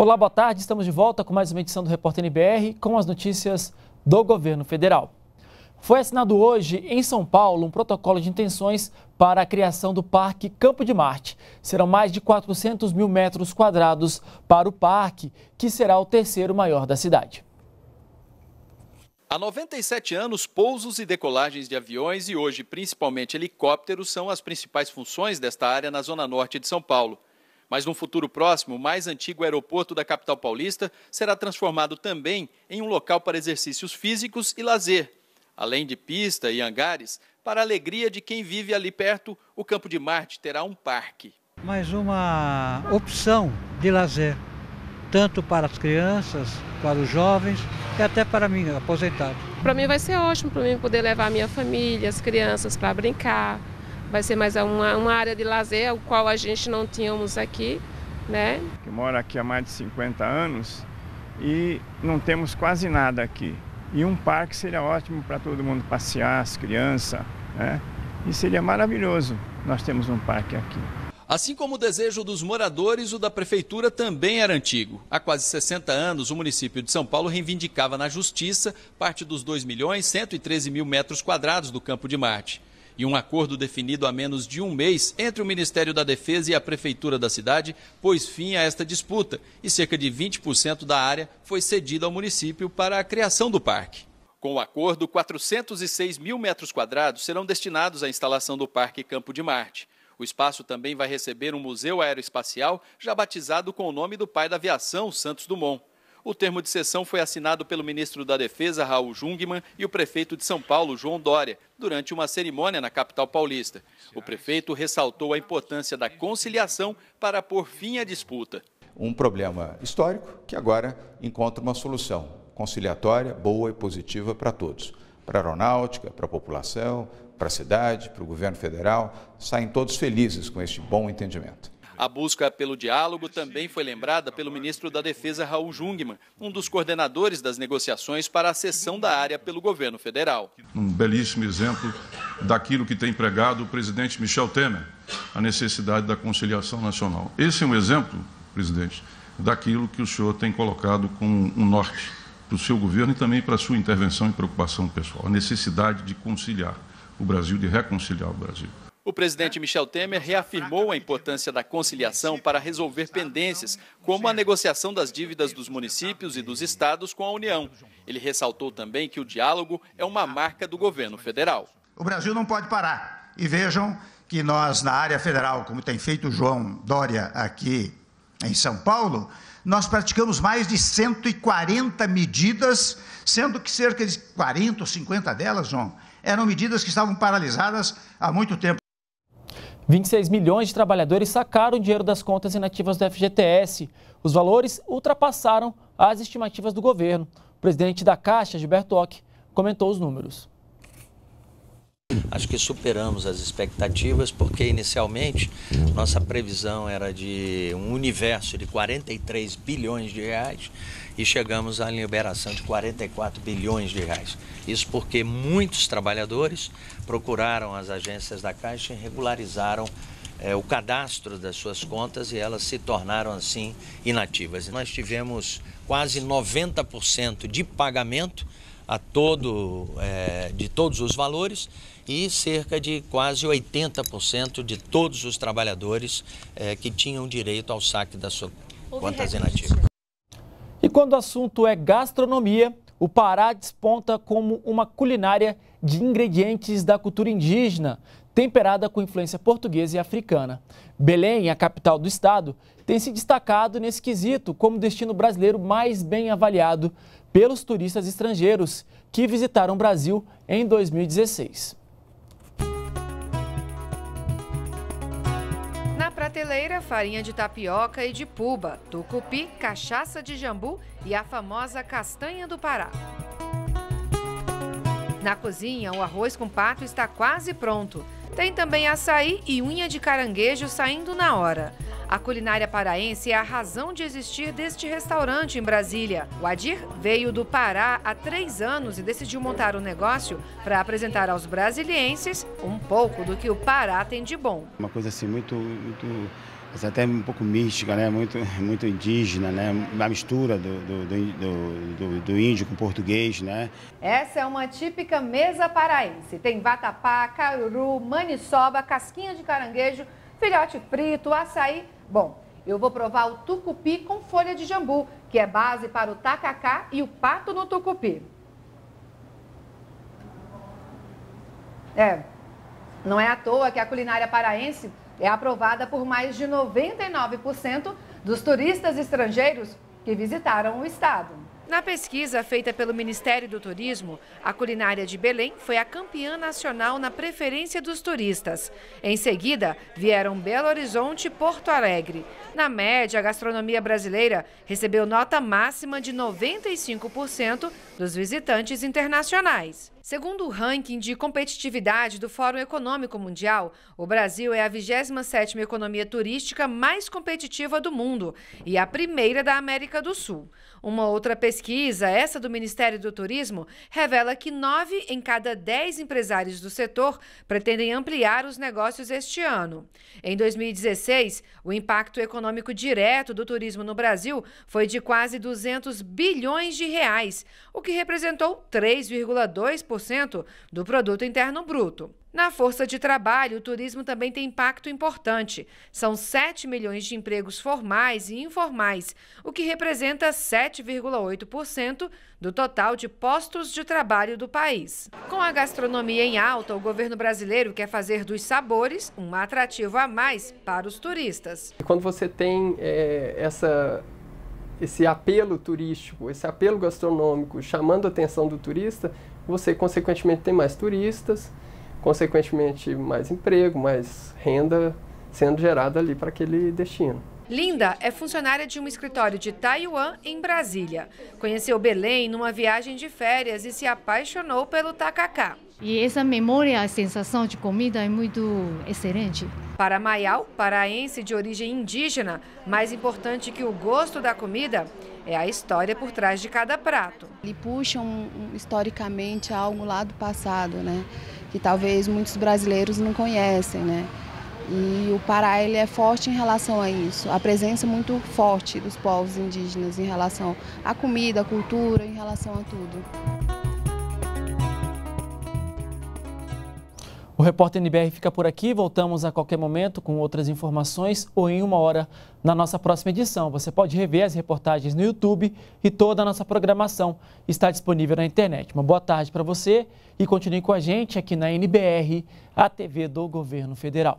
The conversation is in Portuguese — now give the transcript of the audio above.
Olá, boa tarde. Estamos de volta com mais uma edição do Repórter NBR com as notícias do governo federal. Foi assinado hoje em São Paulo um protocolo de intenções para a criação do Parque Campo de Marte. Serão mais de 400 mil metros quadrados para o parque, que será o terceiro maior da cidade. Há 97 anos, pousos e decolagens de aviões e hoje, principalmente helicópteros, são as principais funções desta área na zona norte de São Paulo. Mas no futuro próximo, o mais antigo aeroporto da capital paulista será transformado também em um local para exercícios físicos e lazer. Além de pista e hangares, para a alegria de quem vive ali perto, o Campo de Marte terá um parque. Mais uma opção de lazer, tanto para as crianças, para os jovens e até para mim, aposentado. Para mim vai ser ótimo, para mim poder levar a minha família, as crianças para brincar, vai ser mais uma, uma área de lazer, o qual a gente não tínhamos aqui, né? Que mora aqui há mais de 50 anos e não temos quase nada aqui. E um parque seria ótimo para todo mundo passear, as crianças, né? E seria maravilhoso nós temos um parque aqui. Assim como o desejo dos moradores, o da prefeitura também era antigo. Há quase 60 anos, o município de São Paulo reivindicava na justiça parte dos 2 milhões 113 mil metros quadrados do Campo de Marte e um acordo definido há menos de um mês entre o Ministério da Defesa e a Prefeitura da cidade pôs fim a esta disputa e cerca de 20% da área foi cedida ao município para a criação do parque. Com o acordo, 406 mil metros quadrados serão destinados à instalação do Parque Campo de Marte. O espaço também vai receber um museu aeroespacial, já batizado com o nome do pai da aviação, Santos Dumont. O termo de sessão foi assinado pelo ministro da Defesa, Raul Jungmann, e o prefeito de São Paulo, João Dória, durante uma cerimônia na capital paulista. O prefeito ressaltou a importância da conciliação para pôr fim à disputa. Um problema histórico que agora encontra uma solução conciliatória, boa e positiva para todos para a aeronáutica, para a população, para a cidade, para o governo federal, saem todos felizes com este bom entendimento. A busca pelo diálogo também foi lembrada pelo ministro da Defesa Raul Jungmann, um dos coordenadores das negociações para a cessão da área pelo governo federal. Um belíssimo exemplo daquilo que tem pregado o presidente Michel Temer, a necessidade da conciliação nacional. Esse é um exemplo, presidente, daquilo que o senhor tem colocado como um norte para o seu governo e também para a sua intervenção e preocupação pessoal, a necessidade de conciliar o Brasil, de reconciliar o Brasil. O presidente Michel Temer reafirmou a importância da conciliação para resolver pendências, como a negociação das dívidas dos municípios e dos estados com a União. Ele ressaltou também que o diálogo é uma marca do governo federal. O Brasil não pode parar. E vejam que nós, na área federal, como tem feito o João Dória aqui em São Paulo, nós praticamos mais de 140 medidas, sendo que cerca de 40 ou 50 delas, João, eram medidas que estavam paralisadas há muito tempo. 26 milhões de trabalhadores sacaram dinheiro das contas inativas do FGTS. Os valores ultrapassaram as estimativas do governo. O presidente da Caixa, Gilberto Ock, comentou os números. Acho que superamos as expectativas, porque inicialmente nossa previsão era de um universo de 43 bilhões de reais e chegamos à liberação de 44 bilhões de reais. Isso porque muitos trabalhadores procuraram as agências da Caixa e regularizaram é, o cadastro das suas contas e elas se tornaram assim inativas. Nós tivemos quase 90% de pagamento a todo, é, de todos os valores e cerca de quase 80% de todos os trabalhadores é, que tinham direito ao saque da sua quantas zenativa. E quando o assunto é gastronomia, o Pará desponta como uma culinária de ingredientes da cultura indígena, temperada com influência portuguesa e africana. Belém, a capital do estado, tem se destacado nesse quesito como destino brasileiro mais bem avaliado pelos turistas estrangeiros que visitaram o Brasil em 2016. Na prateleira, farinha de tapioca e de puba, tucupi, cachaça de jambu e a famosa castanha do Pará. Na cozinha, o arroz com pato está quase pronto. Tem também açaí e unha de caranguejo saindo na hora. A culinária paraense é a razão de existir deste restaurante em Brasília. O Adir veio do Pará há três anos e decidiu montar um negócio para apresentar aos brasilienses um pouco do que o Pará tem de bom. Uma coisa assim muito, muito assim, até um pouco mística, né? muito, muito indígena, né? Uma mistura do, do, do, do, do índio com português. Né? Essa é uma típica mesa paraense. Tem vatapá, caruru, maniçoba, casquinha de caranguejo, filhote frito, açaí Bom, eu vou provar o tucupi com folha de jambu, que é base para o tacacá e o pato no tucupi. É, não é à toa que a culinária paraense é aprovada por mais de 99% dos turistas estrangeiros que visitaram o estado. Na pesquisa feita pelo Ministério do Turismo, a culinária de Belém foi a campeã nacional na preferência dos turistas. Em seguida, vieram Belo Horizonte e Porto Alegre. Na média, a gastronomia brasileira recebeu nota máxima de 95% dos visitantes internacionais. Segundo o ranking de competitividade do Fórum Econômico Mundial, o Brasil é a 27ª economia turística mais competitiva do mundo e a primeira da América do Sul. Uma outra pesquisa pesquisa, essa do Ministério do Turismo, revela que nove em cada dez empresários do setor pretendem ampliar os negócios este ano. Em 2016, o impacto econômico direto do turismo no Brasil foi de quase 200 bilhões de reais, o que representou 3,2% do produto interno bruto. Na força de trabalho, o turismo também tem impacto importante. São 7 milhões de empregos formais e informais, o que representa 7,8% do total de postos de trabalho do país. Com a gastronomia em alta, o governo brasileiro quer fazer dos sabores um atrativo a mais para os turistas. Quando você tem é, essa esse apelo turístico, esse apelo gastronômico chamando a atenção do turista, você consequentemente tem mais turistas, consequentemente, mais emprego, mais renda sendo gerada ali para aquele destino. Linda é funcionária de um escritório de Taiwan, em Brasília. Conheceu Belém numa viagem de férias e se apaixonou pelo tacacá. E essa memória, a sensação de comida é muito excelente. Para Maial, paraense de origem indígena, mais importante que o gosto da comida é a história por trás de cada prato. Ele puxa um, um, historicamente algo lá do passado, né? que talvez muitos brasileiros não conhecem, né? E o Pará ele é forte em relação a isso, a presença é muito forte dos povos indígenas em relação à comida, à cultura, em relação a tudo. O repórter NBR fica por aqui. Voltamos a qualquer momento com outras informações ou em uma hora na nossa próxima edição. Você pode rever as reportagens no YouTube e toda a nossa programação está disponível na internet. Uma boa tarde para você e continue com a gente aqui na NBR, a TV do Governo Federal.